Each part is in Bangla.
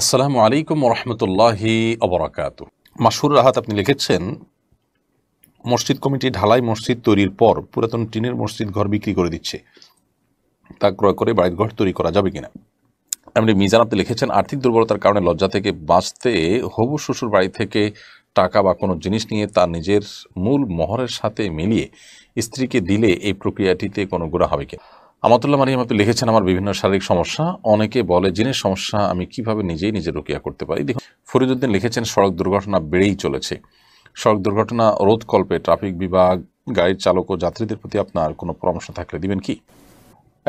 আসসালামু আলাইকুম রহমতুল্লাহি অবরাকাত মাসুর রাহাত আপনি লিখেছেন মসজিদ কমিটি ঢালাই মসজিদ তৈরির পর পুরাতন টিনের মসজিদ ঘর বিক্রি করে দিচ্ছে তা ক্রয় করে বাড়ির ঘর তৈরি করা যাবে কিনা এমনি মিজান আপনি লিখেছেন আর্থিক দুর্বলতার কারণে লজ্জা থেকে বাঁচতে হবু শ্বশুর বাড়ি থেকে টাকা বা কোনো জিনিস নিয়ে তার নিজের মূল মহরের সাথে মিলিয়ে স্ত্রীকে দিলে এই প্রক্রিয়াটিতে কোনো গোড়া হবে কিনা আমাতুল্লাহ মারিয়াম আপনি লিখেছেন আমার বিভিন্ন শারীরিক সমস্যা অনেকে বলে জিনের সমস্যা আমি কিভাবে নিজেই নিজে রোকিয়া করতে পারি দেখুন ফরিদুদ্দিন লিখেছেন সড়ক দুর্ঘটনা বেড়েই চলেছে সড়ক দুর্ঘটনা রোধকল্পে ট্রাফিক বিভাগ গাড়ির চালক ও যাত্রীদের প্রতি আপনার কোনো পরামর্শ থাকলে দিবেন কি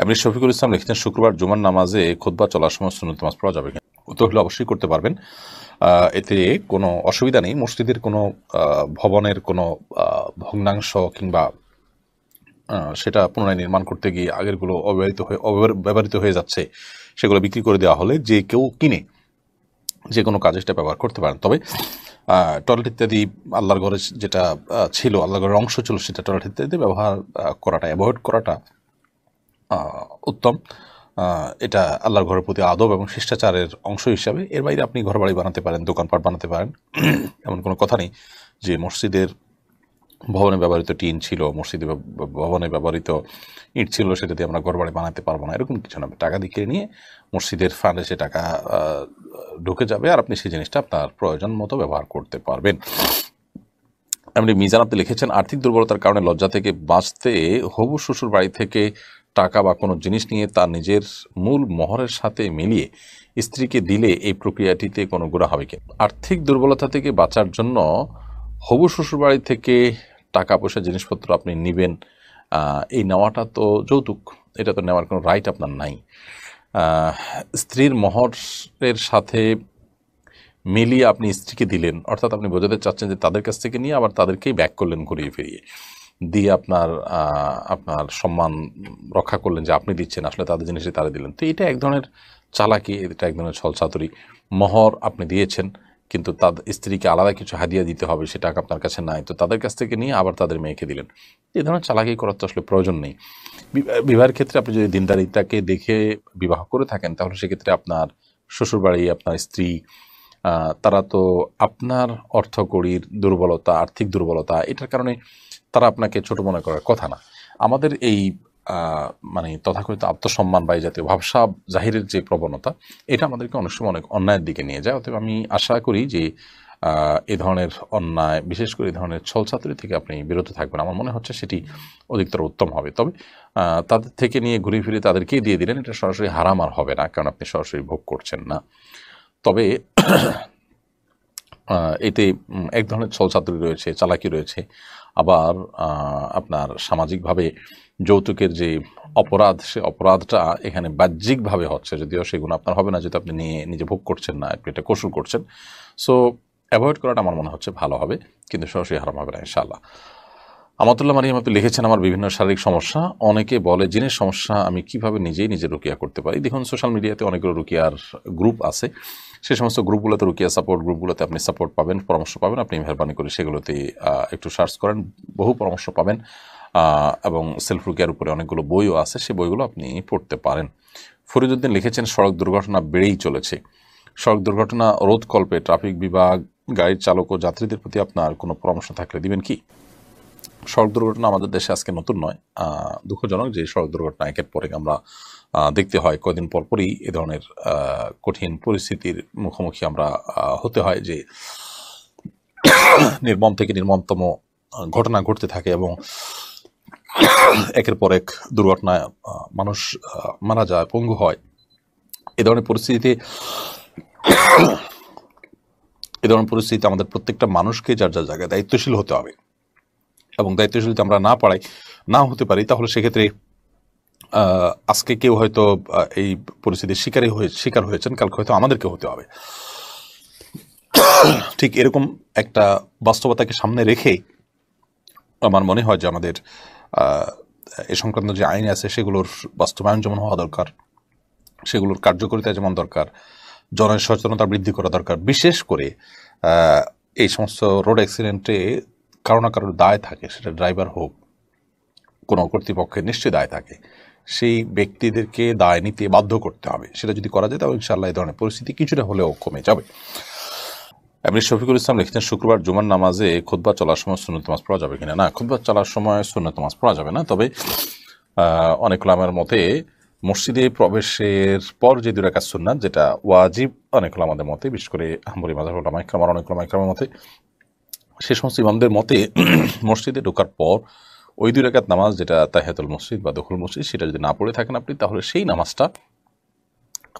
এমনি শফিকুল ইসলাম লিখেছেন শুক্রবার জুমার নামাজে খোদবা চলার সময় সুন্নত মাস পড়া যাবে উত্তর হলে অবশ্যই করতে পারবেন এতে কোনো অসুবিধা নেই মসজিদের কোনো ভবনের কোনো ভগ্নাংশ কিংবা সেটা পুনরায় নির্মাণ করতে গিয়ে আগেরগুলো অব্যবহৃত হয়ে অব্যবহৃত হয়ে যাচ্ছে সেগুলো বিক্রি করে দেওয়া হলে যে কেউ কিনে যে কোনো কাজে সেটা ব্যবহার করতে পারেন তবে টয়লেট ইত্যাদি আল্লাহর ঘরে যেটা ছিল আল্লাহর ঘরের অংশ ছিল সেটা টয়লেট ইত্যাদি ব্যবহার করাটা অ্যাভয়েড করাটা উত্তম এটা আল্লাহর ঘরের প্রতি আদব এবং শিষ্টাচারের অংশ হিসাবে এর বাইরে আপনি ঘর বাড়ি বানাতে পারেন দোকানপাট বানাতে পারেন এমন কোনো কথা নেই যে মসজিদের ভবনে ব্যবহৃত টিন ছিল মসজিদে ভবনে ব্যবহৃত ইট ছিল সেটা দিয়ে আমরা বাড়ি বানাতে পারবো না এরকম কিছু না টাকা দিয়ে নিয়ে মসজিদের ফান্ডে সে টাকা ঢুকে যাবে আর আপনি সেই জিনিসটা আপনার প্রয়োজন মতো ব্যবহার করতে পারবেন এমনি মিজান আপনি লিখেছেন আর্থিক দুর্বলতার কারণে লজ্জা থেকে বাঁচতে হবু শ্বশুর বাড়ি থেকে টাকা বা কোনো জিনিস নিয়ে তার নিজের মূল মহরের সাথে মিলিয়ে স্ত্রীকে দিলে এই প্রক্রিয়াটিতে কোনো গোড়া হবে কি আর্থিক দুর্বলতা থেকে বাঁচার জন্য হবু শ্বশুর বাড়ি থেকে টাকা পয়সা জিনিসপত্র আপনি নেবেন এই নেওয়াটা তো যৌতুক এটা তো নেওয়ার কোনো রাইট আপনার নাই স্ত্রীর মহরের সাথে মিলিয়ে আপনি স্ত্রীকে দিলেন অর্থাৎ আপনি বোঝাতে চাচ্ছেন যে তাদের কাছ থেকে নিয়ে আবার তাদেরকেই ব্যাক করলেন ঘুরিয়ে ফিরিয়ে দিয়ে আপনার আপনার সম্মান রক্ষা করলেন যে আপনি দিচ্ছেন আসলে তাদের জিনিসটি তারা দিলেন তো এটা এক ধরনের চালাকি এটা এক ধরনের ছলচাতুরি মহর আপনি দিয়েছেন কিন্তু তাদের স্ত্রীকে আলাদা কিছু হাদিয়া দিতে হবে সে টাকা আপনার কাছে নাই তো তাদের কাছ থেকে নিয়ে আবার তাদের মেয়েকে দিলেন এই ধরনের চালাকি করার তো আসলে প্রয়োজন নেই বিবাহের ক্ষেত্রে আপনি যদি দিনদারিতাকে দেখে বিবাহ করে থাকেন তাহলে সেক্ষেত্রে আপনার শ্বশুরবাড়ি আপনার স্ত্রী তারা তো আপনার অর্থকড়ির দুর্বলতা আর্থিক দুর্বলতা এটার কারণে তারা আপনাকে ছোট মনে করার কথা না আমাদের এই মানে তথাকথিত আত্মসম্মান বা এই জাতীয় ভাবসা জাহিরের যে প্রবণতা এটা আমাদেরকে অনেক সময় অনেক অন্যায়ের দিকে নিয়ে যায় অতএব আমি আশা করি যে এ ধরনের অন্যায় বিশেষ করে এ ধরনের ছল ছাত্রী থেকে আপনি বিরত থাকবেন আমার মনে হচ্ছে সেটি অধিকতর উত্তম হবে তবে তাদের থেকে নিয়ে ঘুরে ফিরে তাদেরকেই দিয়ে দিলেন এটা সরাসরি হারাম আর হবে না কারণ আপনি সরাসরি ভোগ করছেন না তবে এতে এক ধরনের ছল ছাত্রী রয়েছে চালাকি রয়েছে আবার আপনার সামাজিকভাবে যৌতুকের যে অপরাধ সে অপরাধটা এখানে বাহ্যিকভাবে হচ্ছে যদিও সেগুলো আপনার হবে না যেহেতু আপনি নিয়ে নিজে ভোগ করছেন না একটু এটা কসুর করছেন সো অ্যাভয়েড করাটা আমার মনে হচ্ছে ভালো হবে কিন্তু সরাসরি হারাম হবে না ইনশাল্লাহ আমাতুল্লাহ মারিয়াম আপনি লিখেছেন আমার বিভিন্ন শারীরিক সমস্যা অনেকে বলে জিনের সমস্যা আমি কিভাবে নিজেই নিজে রুকিয়া করতে পারি দেখুন সোশ্যাল মিডিয়াতে অনেকগুলো রুকিয়ার গ্রুপ আছে সে সমস্ত গ্রুপগুলোতে রুকিয়া সাপোর্ট গ্রুপগুলোতে আপনি সাপোর্ট পাবেন পরামর্শ পাবেন আপনি মেহরবানি করে সেগুলোতে একটু সার্চ করেন বহু পরামর্শ পাবেন এবং সেলফ রুকিয়ার উপরে অনেকগুলো বইও আছে সে বইগুলো আপনি পড়তে পারেন ফরিদুদ্দিন লিখেছেন সড়ক দুর্ঘটনা বেড়েই চলেছে সড়ক দুর্ঘটনা রোধকল্পে ট্রাফিক বিভাগ গাড়ির চালক ও যাত্রীদের প্রতি আপনার কোনো পরামর্শ থাকলে দিবেন কি সড়ক দুর্ঘটনা আমাদের দেশে আজকে নতুন নয় দুঃখজনক যে সড়ক দুর্ঘটনা একের পরে আমরা দেখতে হয় কয়দিন পরই এ ধরনের কঠিন পরিস্থিতির মুখোমুখি আমরা হতে হয় যে নির্মম থেকে নির্মমতম ঘটনা ঘটতে থাকে এবং একের পর এক দুর্ঘটনায় মানুষ মারা যায় পঙ্গু হয় এ ধরনের পরিস্থিতি এ ধরনের পরিস্থিতি আমাদের প্রত্যেকটা মানুষকে যার যার জায়গায় দায়িত্বশীল হতে হবে এবং দায়িত্বশীল যদি আমরা না পারাই না হতে পারি তাহলে সেক্ষেত্রে আজকে কেউ হয়তো এই পরিস্থিতির শিকারই হয়ে শিকার হয়েছেন কালকে হয়তো আমাদেরকে হতে হবে ঠিক এরকম একটা বাস্তবতাকে সামনে রেখেই আমার মনে হয় যে আমাদের এ সংক্রান্ত যে আইন আছে সেগুলোর বাস্তবায়ন যেমন হওয়া দরকার সেগুলোর কার্যকরিতা যেমন দরকার জনসচেতনতা বৃদ্ধি করা দরকার বিশেষ করে এই সমস্ত রোড অ্যাক্সিডেন্টে কারো না কারোর দায় থাকে সেটা ড্রাইভার হোক কোনো কর্তৃপক্ষের নিশ্চয়ই দায় থাকে সেই ব্যক্তিদেরকে দায় নিতে বাধ্য করতে হবে সেটা যদি করা যায় তাহলে ইনশাল্লাহ এই ধরনের পরিস্থিতি কিছুটা হলেও কমে যাবে এমনি শফিকুল ইসলাম লিখতেন শুক্রবার জুমার নামাজে খুদ্া চলার সময় সুন্নত মাছ পড়া যাবে কিনা না খুদ্া চলার সময় সুন্নত মাছ পড়া যাবে না তবে অনেক লামের মতে মসজিদে প্রবেশের পর যে দুই রাখা সুন্নাত যেটা ওয়াজিব অনেক আমাদের মতে বিশেষ করে হাম্বুরি মাজাহুল আমার অনেক লামাইক্রামের মতে সে সমস্ত ইমামদের মতে মসজিদে ঢোকার পর ওই দুই রেখাত নামাজ যেটা তাহেতুল মসজিদ বা দখুল মসজিদ সেটা যদি না পড়ে থাকেন আপনি তাহলে সেই নামাজটা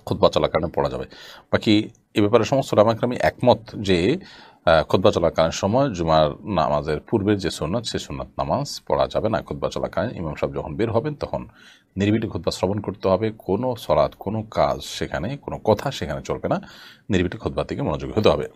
খুদ্া কারণে পড়া যাবে বাকি এ ব্যাপারে সমস্ত রামাক্রামী একমত যে খুদ্া চলাকালীন সময় জুমার নামাজের পূর্বের যে সোনাদ সে সোনাদ নামাজ পড়া যাবে না খুদ্া চলাকালীন ইমাম সাহেব যখন বের হবেন তখন নির্বিলি খুদ্া শ্রবণ করতে হবে কোনো সলাদ কোনো কাজ সেখানে কোনো কথা সেখানে চলবে না নির্বিলি খুদ্া থেকে মনোযোগী হতে হবে